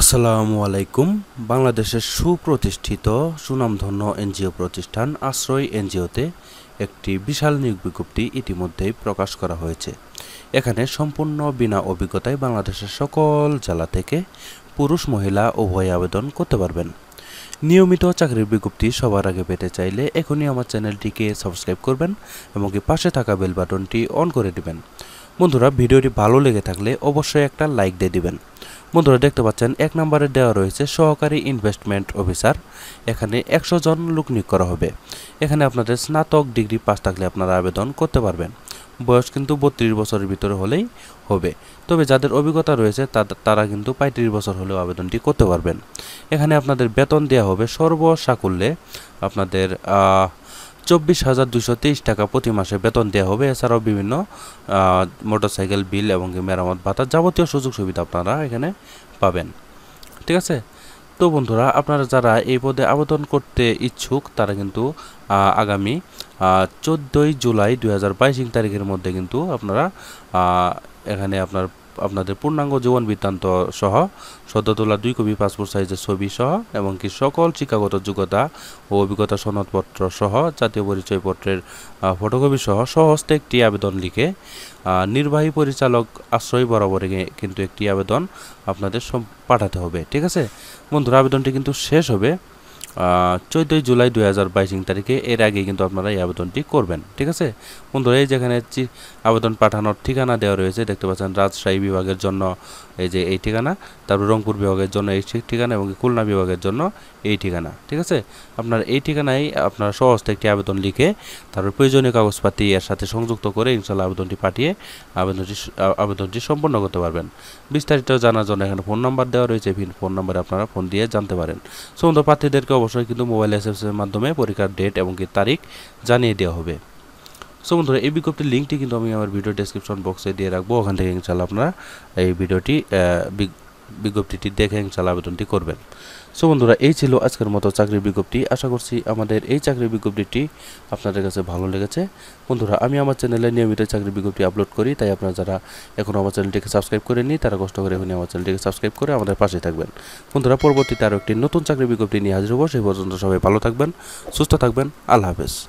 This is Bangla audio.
আসসালামু আলাইকুম বাংলাদেশের সুপ্রতিষ্ঠিত সুনামধন্য এনজিও প্রতিষ্ঠান আশ্রয় এনজিওতে একটি বিশাল নিয়োগ বিজ্ঞপ্তি ইতিমধ্যেই প্রকাশ করা হয়েছে এখানে সম্পূর্ণ বিনা অভিজ্ঞতায় বাংলাদেশের সকল জেলা থেকে পুরুষ মহিলা উভয় আবেদন করতে পারবেন নিয়মিত চাকরির বিজ্ঞপ্তি সবার আগে পেতে চাইলে এখনই আমার চ্যানেলটিকে সাবস্ক্রাইব করবেন এবং পাশে থাকা বেল বাটনটি অন করে দিবেন বন্ধুরা ভিডিওটি ভালো লেগে থাকলে অবশ্যই একটা লাইক দিয়ে দিবেন বন্ধুরা দেখতে পাচ্ছেন এক নম্বরে দেওয়া রয়েছে সহকারী ইনভেস্টমেন্ট অফিসার এখানে একশো জন লোক নিয়োগ করা হবে এখানে আপনাদের স্নাতক ডিগ্রি পাস থাকলে আপনারা আবেদন করতে পারবেন বয়স কিন্তু বত্রিশ বছরের ভিতরে হলেই হবে তবে যাদের অভিজ্ঞতা রয়েছে তারা কিন্তু পঁয়ত্রিশ বছর হলেও আবেদনটি করতে পারবেন এখানে আপনাদের বেতন দেওয়া হবে সর্বসাকুল্যে আপনাদের চব্বিশ হাজার দুশো তেইশ টাকা প্রতি মাসে বেতন দেওয়া হবে এছাড়াও বিভিন্ন মোটরসাইকেল বিল এবং মেরামত ভাতা যাবতীয় সুযোগ সুবিধা আপনারা এখানে পাবেন ঠিক আছে তো বন্ধুরা আপনারা যারা এই পদে আবেদন করতে ইচ্ছুক তারা কিন্তু আগামী চোদ্দোই জুলাই দু হাজার তারিখের মধ্যে কিন্তু আপনারা এখানে আপনার আপনাদের পূর্ণাঙ্গ জীবন বৃত্তান্ত সহ সদ্য তোলা দুই কপি পাসপোর্ট সাইজের ছবি সহ এবং কি সকল শিক্ষাগত যোগ্যতা ও অভিজ্ঞতা সনদপত্র সহ জাতীয় পরিচয়পত্রের ফটোকপি সহ সহস্তে একটি আবেদন লিখে নির্বাহী পরিচালক আশ্রয় বরাবরে কিন্তু একটি আবেদন আপনাদের পাঠাতে হবে ঠিক আছে বন্ধুরা আবেদনটি কিন্তু শেষ হবে চোদ্দোই জুলাই দুই হাজার বাইশিং তারিখে এর আগে কিন্তু আপনারা এই আবেদনটি করবেন ঠিক আছে বন্ধুরা এই যেখানে আবেদন পাঠানোর ঠিকানা দেওয়া রয়েছে দেখতে পাচ্ছেন রাজশাহী বিভাগের জন্য এই যে এই ঠিকানা তারপর রংপুর বিভাগের জন্য এই ঠিকানা এবং খুলনা বিভাগের জন্য এই ঠিকানা ঠিক আছে আপনার এই ঠিকানায় আপনারা সহজ একটি আবেদন লিখে তারপর প্রয়োজনীয় কাগজপাতি এর সাথে সংযুক্ত করে ইনশাল্লাহ আবেদনটি পাঠিয়ে আবেদনটি আবেদনটি সম্পন্ন করতে পারবেন বিস্তারিত জানার জন্য এখানে ফোন নাম্বার দেওয়া রয়েছে ফোন নাম্বারে আপনারা ফোন দিয়ে জানতে পারেন সুন্দর প্রার্থীদেরকে অবশ্যই কিন্তু মোবাইল এস এর মাধ্যমে পরীক্ষার ডেট এবং কি তারিখ জানিয়ে দেওয়া হবে সো বন্ধুরা এই বিজ্ঞপ্তির লিঙ্কটি কিন্তু আমি আমার ভিডিও ডেসক্রিপশন বক্সে দিয়ে রাখবো ওখান থেকে ইনশাল্লাহ আপনারা এই ভিডিওটি বিজ্ঞপ্তিটি দেখে ইনশাল আবেদনটি করবেন সো বন্ধুরা এই ছিল আজকের মতো চাকরি বিজ্ঞপ্তি আশা করছি আমাদের এই চাকরির বিজ্ঞপ্তিটি আপনাদের কাছে ভালো লেগেছে বন্ধুরা আমি আমার চ্যানেলে নিয়মিত চাকরির বিজ্ঞপ্তি আপলোড করি তাই আপনারা যারা এখন আমার চ্যানেলটিকে সাবস্ক্রাইব নিই তারা কষ্ট করে এখন আমার চ্যানেলটিকে সাবস্ক্রাইব করে আমাদের পাশে থাকবেন বন্ধুরা পরবর্তীতে আরও একটি নতুন চাকরির বিজ্ঞপ্তি নিয়ে হাজির হব সেই পর্যন্ত সবাই ভালো থাকবেন সুস্থ থাকবেন আল্লাহ হাফেজ